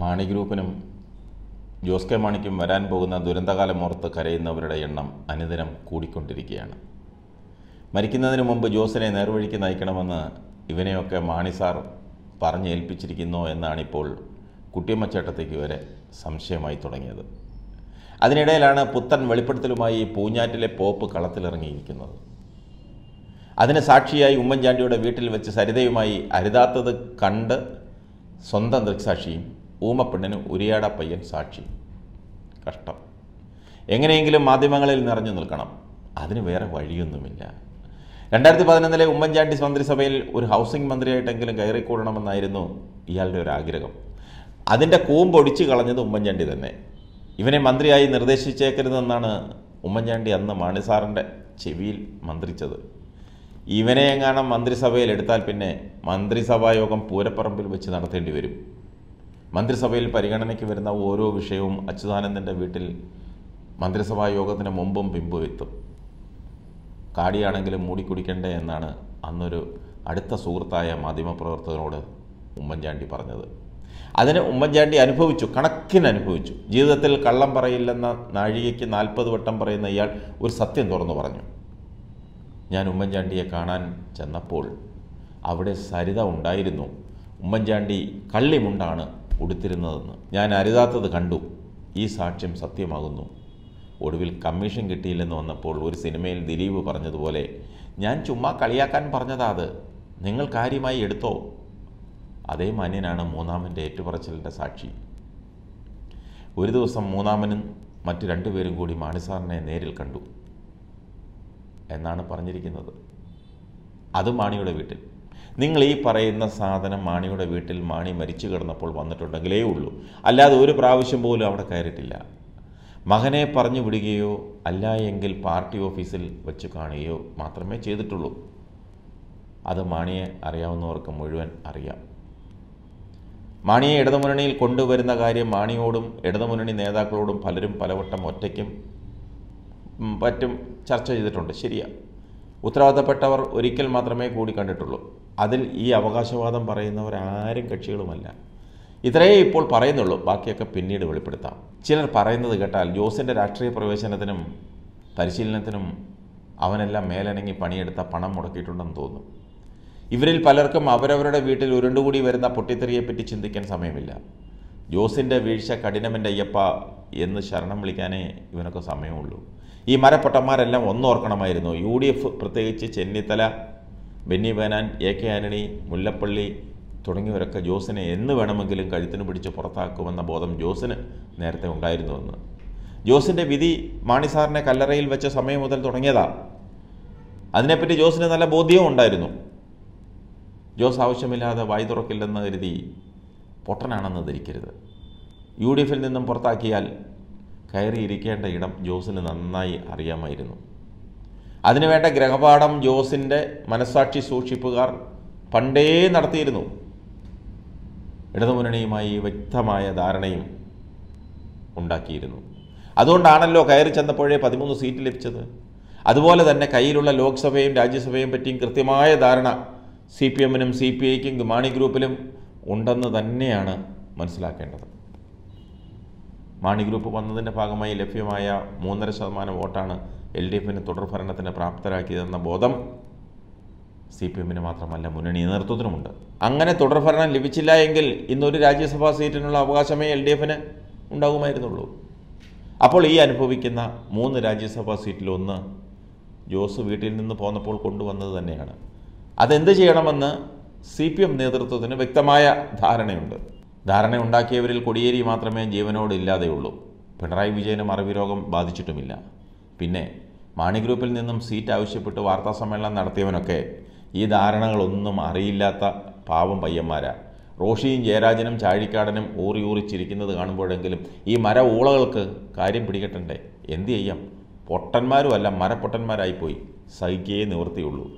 മാണി ഗ്രൂപ്പിനും ജോസ് കെ മാണിക്കും വരാൻ പോകുന്ന ദുരന്തകാലം ഓർത്ത് കരയുന്നവരുടെ എണ്ണം അനുദിനം കൂടിക്കൊണ്ടിരിക്കുകയാണ് മരിക്കുന്നതിന് മുമ്പ് ജോസിനെ നേർവഴിക്ക് നയിക്കണമെന്ന് ഇവനെയൊക്കെ മാണി സാർ ഏൽപ്പിച്ചിരിക്കുന്നു എന്നാണിപ്പോൾ കുട്ടിയമ്മച്ചേട്ടത്തേക്ക് വരെ സംശയമായി തുടങ്ങിയത് അതിനിടയിലാണ് പുത്തൻ വെളിപ്പെടുത്തലുമായി പൂഞ്ഞാറ്റിലെ പോപ്പ് കളത്തിലിറങ്ങിയിരിക്കുന്നത് അതിന് സാക്ഷിയായി ഉമ്മൻചാണ്ടിയുടെ വീട്ടിൽ വെച്ച് സരിതയുമായി അരുതാത്തത് കണ്ട് സ്വന്തം ദൃക്സാക്ഷിയും ഊമപ്പെണ്ണിന് ഉരിയാട പയ്യൻ സാക്ഷി കഷ്ടം എങ്ങനെയെങ്കിലും മാധ്യമങ്ങളിൽ നിറഞ്ഞു നിൽക്കണം അതിന് വേറെ വഴിയൊന്നുമില്ല രണ്ടായിരത്തി പതിനൊന്നിലെ ഉമ്മൻചാണ്ടി മന്ത്രിസഭയിൽ ഒരു ഹൗസിംഗ് മന്ത്രിയായിട്ടെങ്കിലും കയറിക്കൂടണമെന്നായിരുന്നു ഇയാളുടെ ഒരു ആഗ്രഹം അതിൻ്റെ കൂമ്പൊടിച്ച് കളഞ്ഞത് ഉമ്മൻചാണ്ടി തന്നെ ഇവനെ മന്ത്രിയായി നിർദ്ദേശിച്ചേക്കരുതെന്നാണ് ഉമ്മൻചാണ്ടി അന്ന് മാണിസാറിൻ്റെ ചെവിയിൽ മന്ത്രിച്ചത് ഇവനെ എങ്ങാനും മന്ത്രിസഭയിൽ എടുത്താൽ പിന്നെ മന്ത്രിസഭാ യോഗം പൂരപ്പറമ്പിൽ വെച്ച് നടത്തേണ്ടി വരും മന്ത്രിസഭയിൽ പരിഗണനയ്ക്ക് വരുന്ന ഓരോ വിഷയവും അച്യുതാനന്ദൻ്റെ വീട്ടിൽ മന്ത്രിസഭാ യോഗത്തിന് മുമ്പും പിമ്പും എത്തും കാടിയാണെങ്കിലും മൂടിക്കുടിക്കണ്ടേ എന്നാണ് അന്നൊരു അടുത്ത സുഹൃത്തായ മാധ്യമപ്രവർത്തകനോട് ഉമ്മൻചാണ്ടി പറഞ്ഞത് അതിന് ഉമ്മൻചാണ്ടി അനുഭവിച്ചു കണക്കിന് അനുഭവിച്ചു ജീവിതത്തിൽ കള്ളം പറയില്ലെന്ന നാഴികയ്ക്ക് നാൽപ്പത് വട്ടം പറയുന്ന ഇയാൾ ഒരു സത്യം തുറന്നു പറഞ്ഞു ഞാൻ ഉമ്മൻചാണ്ടിയെ കാണാൻ ചെന്നപ്പോൾ അവിടെ സരിത ഉണ്ടായിരുന്നു ഉമ്മൻചാണ്ടി കള്ളിമുണ്ടാണ് ഉടുത്തിരുന്നതെന്ന് ഞാൻ അരുതാത്തത് കണ്ടു ഈ സാക്ഷ്യം സത്യമാകുന്നു ഒടുവിൽ കമ്മീഷൻ കിട്ടിയില്ലെന്ന് വന്നപ്പോൾ ഒരു സിനിമയിൽ ദിലീപ് പറഞ്ഞതുപോലെ ഞാൻ ചുമ്മാ കളിയാക്കാൻ പറഞ്ഞതാ അത് നിങ്ങൾ കാര്യമായി എടുത്തോ അതേ മാന്യനാണ് മൂന്നാമൻ്റെ ഏറ്റുപറച്ചിലിൻ്റെ സാക്ഷി ഒരു ദിവസം മൂന്നാമനും മറ്റു രണ്ടുപേരും കൂടി മാണിസാറിനെ നേരിൽ കണ്ടു എന്നാണ് പറഞ്ഞിരിക്കുന്നത് അത് മാണിയുടെ വീട്ടിൽ നിങ്ങൾ ഈ പറയുന്ന സാധനം മാണിയുടെ വീട്ടിൽ മാണി മരിച്ചു കിടന്നപ്പോൾ വന്നിട്ടുണ്ടെങ്കിലേ ഉള്ളൂ അല്ലാതെ ഒരു പ്രാവശ്യം പോലും അവിടെ കയറിയിട്ടില്ല മകനെ പറഞ്ഞു വിടുകയോ അല്ല എങ്കിൽ പാർട്ടി ഓഫീസിൽ വെച്ച് കാണുകയോ മാത്രമേ ചെയ്തിട്ടുള്ളൂ അത് മാണിയെ അറിയാവുന്നവർക്ക് മുഴുവൻ അറിയാം മാണിയെ ഇടതുമുന്നണിയിൽ കൊണ്ടുവരുന്ന കാര്യം മാണിയോടും ഇടതുമുന്നണി നേതാക്കളോടും പലരും പലവട്ടം ഒറ്റയ്ക്കും പറ്റും ചർച്ച ചെയ്തിട്ടുണ്ട് ശരിയാണ് ഉത്തരവാദിത്തപ്പെട്ടവർ ഒരിക്കൽ മാത്രമേ കൂടി കണ്ടിട്ടുള്ളൂ അതിൽ ഈ അവകാശവാദം പറയുന്നവർ ആരും കക്ഷികളുമല്ല ഇത്രയേ ഇപ്പോൾ പറയുന്നുള്ളൂ ബാക്കിയൊക്കെ പിന്നീട് വെളിപ്പെടുത്താം ചിലർ പറയുന്നത് കേട്ടാൽ ജോസിൻ്റെ രാഷ്ട്രീയ പ്രവേശനത്തിനും പരിശീലനത്തിനും അവനെല്ലാം മേലനങ്ങി പണിയെടുത്ത പണം മുടക്കിയിട്ടുണ്ടെന്ന് തോന്നും ഇവരിൽ പലർക്കും അവരവരുടെ വീട്ടിൽ ഉരുണ്ടുകൂടി വരുന്ന പൊട്ടിത്തെറിയെപ്പറ്റി ചിന്തിക്കാൻ സമയമില്ല ജോസിൻ്റെ വീഴ്ച കഠിനമെൻ്റെ അയ്യപ്പ എന്ന് ശരണം വിളിക്കാനേ ഇവനൊക്കെ സമയമുള്ളൂ ഈ മരപ്പൊട്ടന്മാരെല്ലാം ഒന്നോർക്കണമായിരുന്നു യു ഡി എഫ് പ്രത്യേകിച്ച് ചെന്നിത്തല ബെന്നി ബേനാൻ എ കെ ആന്റണി മുല്ലപ്പള്ളി തുടങ്ങിയവരൊക്കെ ജോസിനെ എന്ന് വേണമെങ്കിലും കഴുത്തിന് പിടിച്ച് പുറത്താക്കുമെന്ന ബോധം ജോസിന് നേരത്തെ ഉണ്ടായിരുന്നുവെന്ന് ജോസിൻ്റെ വിധി മാണി കല്ലറയിൽ വെച്ച സമയം മുതൽ തുടങ്ങിയതാണ് അതിനെപ്പറ്റി ജോസിന് നല്ല ബോധ്യവും ഉണ്ടായിരുന്നു ജോസ് ആവശ്യമില്ലാതെ വായി തുറക്കില്ലെന്ന് കരുതി പൊട്ടനാണെന്ന് ധരിക്കരുത് യു ഡി എഫിൽ നിന്നും പുറത്താക്കിയാൽ കയറിയിരിക്കേണ്ട ഇടം ജോസിന് നന്നായി അറിയാമായിരുന്നു അതിനുവേണ്ട ഗ്രഹപാഠം ജോസിൻ്റെ മനസാക്ഷി സൂക്ഷിപ്പുകാർ പണ്ടേ നടത്തിയിരുന്നു ഇടതുമുന്നണിയുമായി വ്യക്തമായ ധാരണയും ഉണ്ടാക്കിയിരുന്നു അതുകൊണ്ടാണല്ലോ കയറി ചെന്നപ്പോഴേ പതിമൂന്ന് സീറ്റ് ലഭിച്ചത് അതുപോലെ തന്നെ കയ്യിലുള്ള ലോക്സഭയും രാജ്യസഭയും പറ്റിയും കൃത്യമായ ധാരണ സി പി എമ്മിനും സി പി ഐക്കും മാണി ഗ്രൂപ്പിലും ഉണ്ടെന്ന് തന്നെയാണ് മനസ്സിലാക്കേണ്ടത് മാണി ഗ്രൂപ്പ് വന്നതിൻ്റെ ഭാഗമായി ലഭ്യമായ മൂന്നര ശതമാനം വോട്ടാണ് എൽ ഡി എഫിന് തുടർഭരണത്തിന് പ്രാപ്തരാക്കിയതെന്ന ബോധം സി പി എമ്മിന് മാത്രമല്ല മുന്നണി നേതൃത്വത്തിനുമുണ്ട് അങ്ങനെ തുടർഭരണം ലഭിച്ചില്ല എങ്കിൽ ഇന്നൊരു രാജ്യസഭാ സീറ്റിനുള്ള അവകാശമേ എൽ ഡി എഫിന് ഉണ്ടാകുമായിരുന്നുള്ളൂ അപ്പോൾ ഈ അനുഭവിക്കുന്ന മൂന്ന് രാജ്യസഭാ സീറ്റിലൊന്ന് ജോസ് വീട്ടിൽ നിന്ന് പോന്നപ്പോൾ കൊണ്ടുവന്നത് തന്നെയാണ് അതെന്ത് ചെയ്യണമെന്ന് സി പി എം നേതൃത്വത്തിന് വ്യക്തമായ ധാരണയുണ്ട് ധാരണയുണ്ടാക്കിയവരിൽ കൊടിയേരി മാത്രമേ ജീവനോട് ഇല്ലാതെയുള്ളൂ പിണറായി വിജയന് മറവി രോഗം ബാധിച്ചിട്ടുമില്ല പിന്നെ മാണി ഗ്രൂപ്പിൽ നിന്നും സീറ്റ് ആവശ്യപ്പെട്ട് വാർത്താസമ്മേളനം നടത്തിയവനൊക്കെ ഈ ധാരണകളൊന്നും അറിയില്ലാത്ത പാവം പയ്യന്മാരാ റോഷിയും ജയരാജനും ചാഴിക്കാടനും ഊറി ഊറിച്ചിരിക്കുന്നത് കാണുമ്പോഴെങ്കിലും ഈ മര ഊളകൾക്ക് കാര്യം പിടിക്കട്ടണ്ടേ എന്തു ചെയ്യാം പൊട്ടന്മാരുമല്ല മരപ്പൊട്ടന്മാരായിപ്പോയി സഹിക്കേ നിവൃത്തിയുള്ളൂ